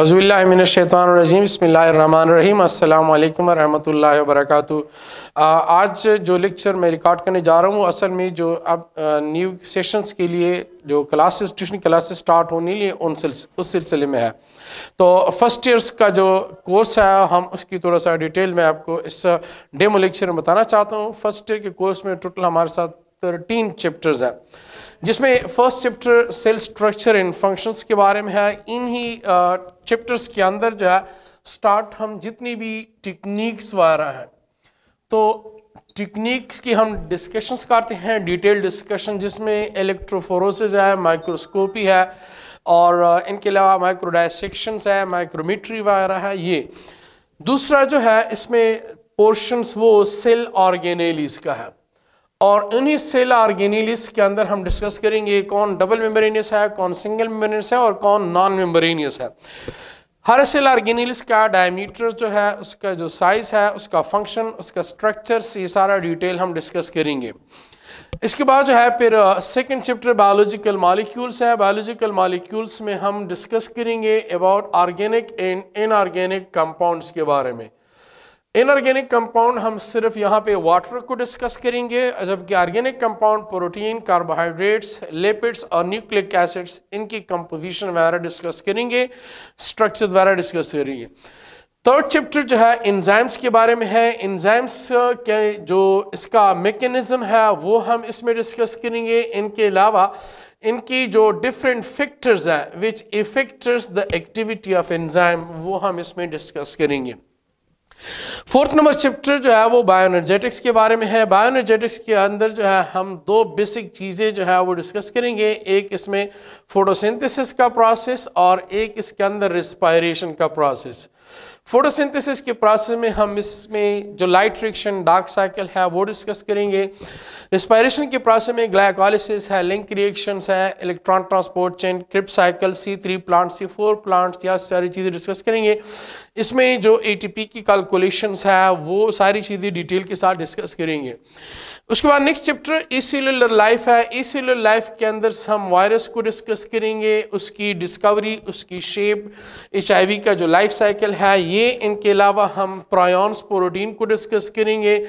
अज़बिल्लाशैतरजीम बसमीम अल्लाम वरहल वर्क आज जो लेक्चर मैं रिकॉर्ड करने जा रहा हूँ असल में जो अब न्यू सेशंस के लिए जो क्लासेस ट्यूशन क्लासेस स्टार्ट होने लिए उन सिलस, उस सिलसिले में है तो फर्स्ट ईयर्स का जो कोर्स है हम उसकी थोड़ा सा डिटेल में आपको इस डेमो लेक्चर में बताना चाहता हूँ फर्स्ट ईयर के कोर्स में टोटल हमारे साथ थर्टीन चैप्टर्स है जिसमें first chapter cell structure and functions के बारे में है इन ही चैप्टर्स के अंदर जो है स्टार्ट हम जितनी भी टेक्निक्स वगैरह हैं तो टेक्निक्स की हम डिस्कशंस करते हैं डिटेल डिस्कशन जिसमें इलेक्ट्रोफोरोसिस है माइक्रोस्कोपी है और इनके अलावा माइक्रोडाइसेक्शंस है माइक्रोमीट्री वगैरह है ये दूसरा जो है इसमें पोर्शंस वो सेल ऑर्गेनेलिस का है और इन्हीं सेल आर्गेनिलिस के अंदर हम डिस्कस करेंगे कौन डबल मेम्ब्रेनियस है कौन सिंगल मेम्ब्रेनियस है और कौन नॉन मेम्ब्रेनियस है हर सेल आर्गेनिलिस का डायमीटर जो है उसका जो साइज है उसका फंक्शन उसका स्ट्रक्चर ये सारा डिटेल हम डिस्कस करेंगे इसके बाद जो है फिर सेकंड चैप्टर बायोलॉजिकल मालिक्यूल्स है बायोलॉजिकल मालिक्यूल्स में हम डिस्कस करेंगे about organic and inorganic compounds के बारे में इनऑर्गेनिक कंपाउंड हम सिर्फ यहाँ पे वाटर को डिस्कस करेंगे जबकि organic compound protein carbohydrates lipids और न्यूक्लिक एसिड्स इनकी कंपोजिशन वगैरह डिस्कस करेंगे स्ट्रक्चर वगैरह डिस्कस करेंगे थर्ड चैप्टर जो है इंजाइम्स के बारे में है इंजाइम्स के जो इसका मेकेनिज़्म है वो हम इसमें डिस्कस करेंगे इनके अलावा इनकी जो डिफरेंट फैक्टर्स हैं which effectors the activity of enzyme वो हम इसमें डिस्कस करेंगे फोर्थ नंबर चैप्टर जो है वो बायोनर्जेटिक्स के बारे में है बायोनर्जेटिक्स के अंदर जो है हम दो बेसिक चीज़ें जो है वो डिस्कस करेंगे एक इसमें फोटोसिंथेसिस का प्रोसेस और एक इसके अंदर रिस्पायरेशन का प्रोसेस फोटोसिंथेसिस के प्रोसेस में हम इसमें जो लाइट फ्रिक्शन डार्क साइकिल है वो डिस्कस करेंगे रिस्पायरेशन के प्रोसेस में ग्लाइकोलिसिस है लिंक रिएक्शंस है electron transport chain Krebs cycle C three plant C four plants या सारी चीज़ें डिस्कस करेंगे इसमें जो एटीपी की कैलकुलेशंस है वो सारी चीज़ें डिटेल के साथ डिस्कस करेंगे उसके बाद next chapter acellular life है ए सेलुलर लाइफ के अंदर हम वायरस को डिस्कस करेंगे उसकी डिस्कवरी उसकी शेप एच का जो लाइफ साइकिल है ये इनके अलावा हम प्रायस प्रोटीन को डिस्कस करेंगे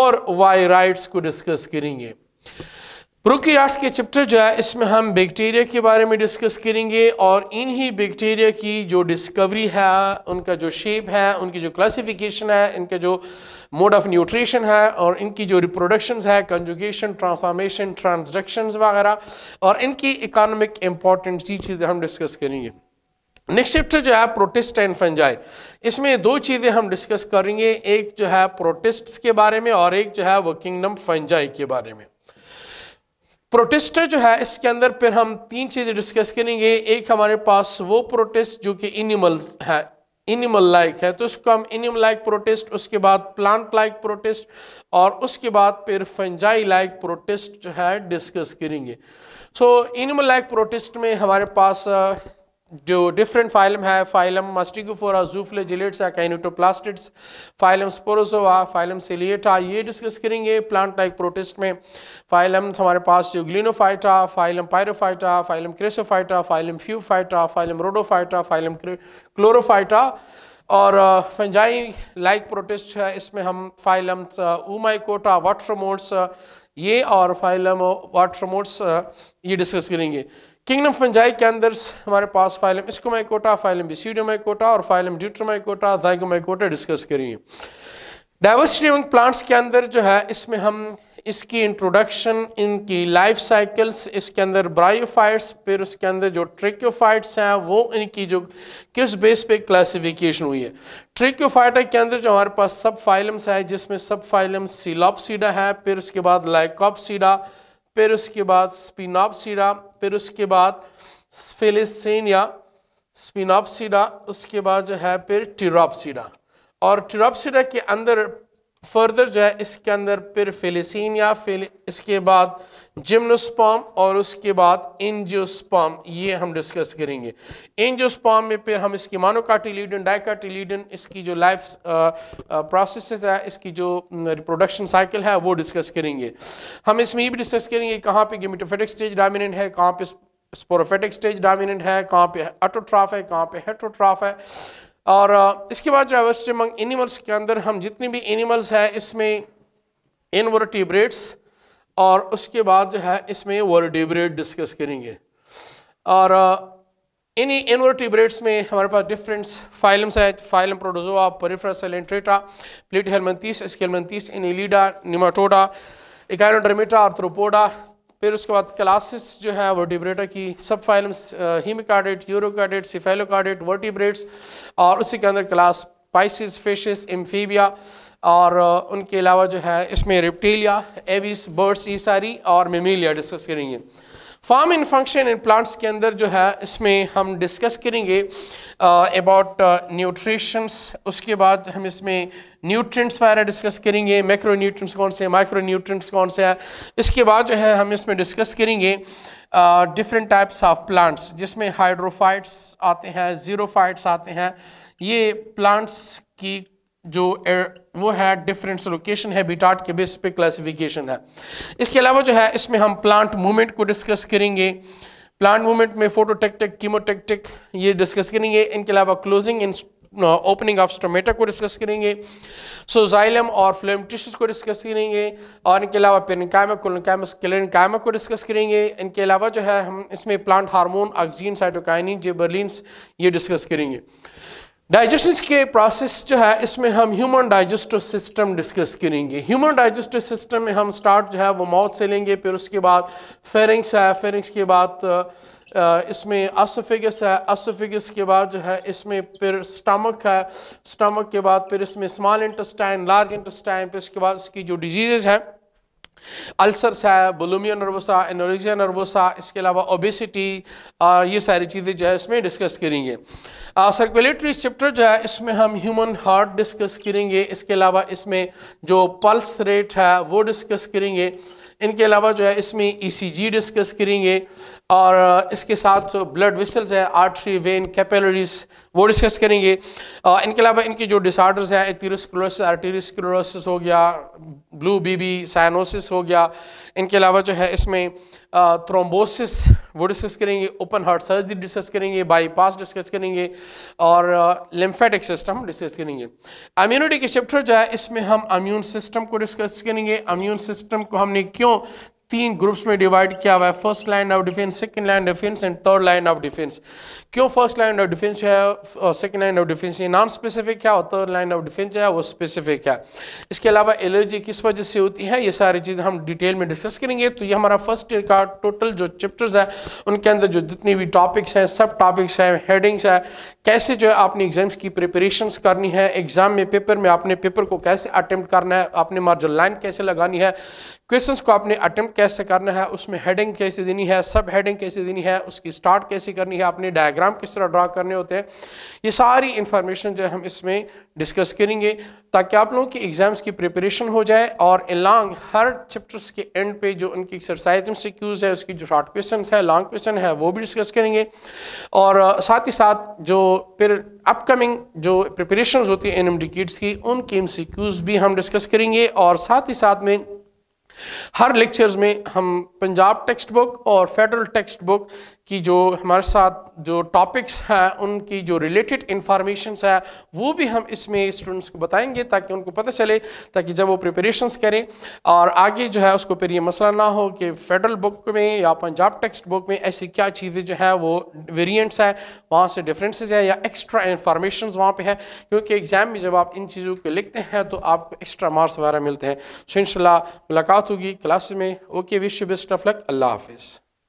और वायराइड्स को डिस्कस करेंगे प्रोक्रियाट्स के चैप्टर जो है इसमें हम बैक्टीरिया के बारे में डिस्कस करेंगे और इन्हीं बैक्टीरिया की जो डिस्कवरी है उनका जो शेप है उनकी जो क्लासिफिकेशन है इनका जो मोड ऑफ न्यूट्रिशन है और इनकी जो रिप्रोडक्शन है कंजुगेशन ट्रांसफॉर्मेशन ट्रांसडक्शन वगैरह और इनकी इकानमिक इम्पॉर्टेंस ये चीज़ें हम डिस्कस करेंगे नेक्स्ट चैप्टर जो है प्रोटेस्ट एंड फंजाई इसमें दो चीज़ें हम डिस्कस करेंगे एक जो है प्रोटेस्ट्स के बारे में और एक जो है वो किंगडम फंजाई के बारे में प्रोटेस्ट जो है इसके अंदर फिर हम तीन चीज़ें डिस्कस करेंगे एक हमारे पास वो प्रोटेस्ट जो कि एनिमल है इनिमल लाइक है तो उसको हम इनिमल लाइक प्रोटेस्ट उसके बाद प्लांट लाइक प्रोटेस्ट और उसके बाद फिर फंजाई लाइक प्रोटेस्ट जो है डिस्कस करेंगे so animal animal like protist में हमारे पास जो डिफरेंट फाइलम है phylum Mastigophora zooflagellata kinetoplastids phylum Sporozoa phylum Ciliata ये डिस्कस करेंगे प्लांट लाइक प्रोटेस्ट में फाइलम हमारे पास जो Euglenophyta phylum Pyrrophyta phylum Chrysophyta phylum Phaeophyta phylum Rhodophyta phylum Chlorophyta और फंजाई लाइक प्रोटेस्ट है इसमें हम फाइलम उमाइकोटा वाटरमोट्स ये और फाइलम वाटरमोट्स uh, uh, ये डिस्कस करेंगे किंगडम फंजाई के अंदर हमारे पास फाइलम इसकोमाइकोटा फाइलम बिसीडोमाइकोटा और फाइलम ड्यूट्रोमाइकोटा जाइकोमाइकोटा डिस्कस करेंगे डाइवर्सिटी एवं प्लांट्स के अंदर जो है इसमें हम इसकी इंट्रोडक्शन इनकी लाइफ साइकिल्स इसके अंदर ब्रायोफाइट्स फिर उसके अंदर जो ट्रिक्योफाइट्स हैं वो इनकी जो किस बेस पे क्लासिफिकेशन हुई है ट्रिक्योफाइटा के अंदर जो हमारे पास सब फाइलम्स है जिसमें सब फाइलम सीलॉपसीडा है फिर उसके बाद लाइकॉपसीडा फिर उसके बाद स्पिनॉपसीडा फिर उसके बाद फिलिसनिया स्पिनॉपसीडा उसके बाद जो है फिर टिरोपसीडा और टिरोपसीडा के अंदर फर्दर जो है इसके अंदर फिर फिलिसिन या फिल इसके बाद जिम्नोस्पाम और उसके बाद इंजियोस्पाम ये हम डिस्कस करेंगे इंजियोस्पाम में फिर हम इसकी मानोकाटिलीडन डाइकाटिलीडन इसकी जो लाइफ प्रोसेस है इसकी जो रिप्रोडक्शन साइकिल है वो डिस्कस करेंगे हम इसमें ये भी डिस्कस करेंगे कहाँ पे गेमिटोफेटिक स्टेज डायमिनेंट है कहाँ पे स्पोरोफेटिक स्टेज डायमिनेंट है कहाँ पे अटोट्राफ है कहाँ पे हेट्रोट्राफ है और इसके बाद डाइवर्सिटी मंग एनिमल्स के अंदर हम जितनी भी एनिमल्स है इसमें इनवर्टिब्रेट्स और उसके बाद जो है इसमें वर्टिब्रेट डिस्कस करेंगे और इन्हीं इनवर्टिब्रेट्स में हमारे पास डिफरेंट्स फाइलम्स है phylum Protozoa Porifera Platyhelminthes Aschelminthes Annelida Nematoda और थ्रोपोडा फिर उसके बाद क्लासेस जो है वो डिब्रेटा की सब फाइलम हीमिकार्डेट यूरोकार्डेट सिफेलोकार्डेट वर्टिब्रेट्स और उसी के अंदर क्लास पाइसिस फिशेस एम्फीबिया और उनके अलावा जो है इसमें रिप्टीलिया एविस बर्ड्स ये सारी और मेमीलिया डिस्कस करेंगे form in function in plants के अंदर जो है इसमें हम डिस्कस करेंगे अबाउट uh, न्यूट्रिशंस uh, उसके बाद हम इसमें न्यूट्रिएंट्स वगैरह डिस्कस करेंगे मैक्रो न्यूट्रिएंट्स कौन से हैं माइक्रो न्यूट्रिएंट्स कौन से हैं इसके बाद जो है हम इसमें डिस्कस करेंगे डिफरेंट टाइप्स ऑफ प्लांट्स जिसमें हाइड्रोफाइट्स आते हैं ज़ीरोफाइट्स आते हैं ये प्लांट्स की जो वो है डिफरेंट लोकेशन है बीटाट के बेस पे क्लासिफिकेशन है इसके अलावा जो है इसमें हम प्लांट मूवमेंट को डिस्कस करेंगे प्लांट मूवमेंट में फोटोटेक्टिक कीमोटेक्टिक ये डिस्कस करेंगे इनके अलावा closing in opening of stomata को डिस्कस करेंगे सोजाइलम और फ्लेम टिश्यूज को डिस्कस करेंगे और इनके अलावा पेनकामा कोलकामस क्लेनकामा को डिस्कस करेंगे इनके अलावा जो है हम इसमें प्लांट हार्मोन ऑक्जीन साइटोकाइनिन जे ये डिस्कस करेंगे डाइजेशन के प्रोसेस जो है इसमें हम ह्यूमन डाइजेस्टिव सिस्टम डिस्कस करेंगे ह्यूमन डाइजेस्टिव सिस्टम में हम स्टार्ट जो है वो माउथ से लेंगे फिर उसके बाद फेरिंग्स है फेरिंग्स के बाद इसमें असोफिगस है असोफिगस के बाद जो है इसमें फिर स्टमक है स्टमक के बाद फिर इसमें स्मॉल इंटस्टाइन लार्ज इंटस्टाइन फिर उसके बाद उसकी जो डिजीज़ हैं अल्सर्स है बुलमिया नर्वोसा एनोरिजिया नर्वोसा इसके अलावा ओबेसिटी ये सारी चीज़ें जो है इसमें डिस्कस करेंगे सर्कुलेटरी चैप्टर जो है इसमें हम ह्यूमन हार्ट डिस्कस करेंगे इसके अलावा इसमें जो पल्स रेट है वो डिस्कस करेंगे इनके अलावा जो है इसमें ईसीजी e डिस्कस करेंगे और इसके साथ जो ब्लड विसल्स हैं आर्टरी वेन कैपेलरीज वो डिस्कस करेंगे इनके अलावा इनके जो डिसऑर्डर्स हैं एथीरोस्क्लोसिस आर्टीरियस्क्लोसिस हो गया ब्लू बीबी साइनोसिस हो गया इनके अलावा जो है इसमें थ्रोम्बोसिस वो डिस्कस करेंगे ओपन हार्ट सर्जरी डिस्कस करेंगे बाईपास डिस्कस करेंगे और लिम्फेटिक सिस्टम डिस्कस करेंगे इम्यूनिटी के चैप्टर जो है इसमें हम अम्यून सिस्टम को डिस्कस करेंगे अम्यून सिस्टम को हमने क्यों तीन ग्रुप्स में डिवाइड किया हुआ है first line of defence second line of defence and third line of defence क्यों फर्स्ट लाइन ऑफ डिफेंस है और सेकंड लाइन ऑफ डिफेंस ये नॉन स्पेसिफिक है और थर्ड लाइन ऑफ डिफेंस है वो स्पेसिफिक है इसके अलावा एलर्जी किस वजह से होती है ये सारी चीज़ हम डिटेल में डिस्कस करेंगे तो ये हमारा फर्स्ट ईयर का टोटल जो चैप्टर्स है उनके अंदर जो जितनी भी टॉपिक्स हैं सब टॉपिक्स हैं हेडिंग्स हैं कैसे जो है आपने एग्जाम्स की प्रिपरेशन करनी है एग्जाम में पेपर में आपने पेपर को कैसे अटैम्प्ट करना है आपने मार्जिन लाइन कैसे लगानी है क्वेश्चन को आपने अटैम्प्ट कैसे करना है उसमें हेडिंग कैसे देनी है सब हेडिंग कैसे देनी है उसकी स्टार्ट कैसे करनी है अपने डायग्राम किस तरह ड्रा करने होते हैं ये सारी इन्फॉर्मेशन जो हम इसमें डिस्कस करेंगे ताकि आप लोगों की एग्ज़ाम्स की प्रिपरेशन हो जाए और लॉन्ग हर चैप्टर्स के एंड पे जो उनकी एक्सरसाइज सिक्यूज़ है उसकी जो शॉर्ट क्वेश्चन है लॉन्ग क्वेश्चन है वो भी डिस्कस करेंगे और साथ ही साथ जो फिर अपकमिंग जो प्रिपरेशन होती है एन एम डी किड्स की उनकी एम भी हम डिस्कस करेंगे और साथ ही साथ में हर लेक्चर्स में हम पंजाब टेक्स्ट बुक और फेडरल टेक्स्ट बुक की जो हमारे साथ जो टॉपिक्स हैं उनकी जो रिलेटेड इंफॉर्मेशन है वो भी हम इसमें स्टूडेंट्स को बताएंगे ताकि उनको पता चले ताकि जब वो प्रिपरेशंस करें और आगे जो है उसको फिर ये मसला ना हो कि फेडरल बुक में या पंजाब टेक्स्ट बुक में ऐसी क्या चीज़ें जो है वो वेरियंट्स हैं वहाँ से डिफरेंसेज हैं या एक्स्ट्रा इन्फॉर्मेशन वहाँ पर है क्योंकि एग्ज़ाम में जब आप इन चीज़ों को लिखते हैं तो आपको एक्स्ट्रा मार्क्स वगैरह मिलते हैं सो इनशाला मुलाकात बात होगी क्लास में okay wish you best of luck अल्लाह हाफिज़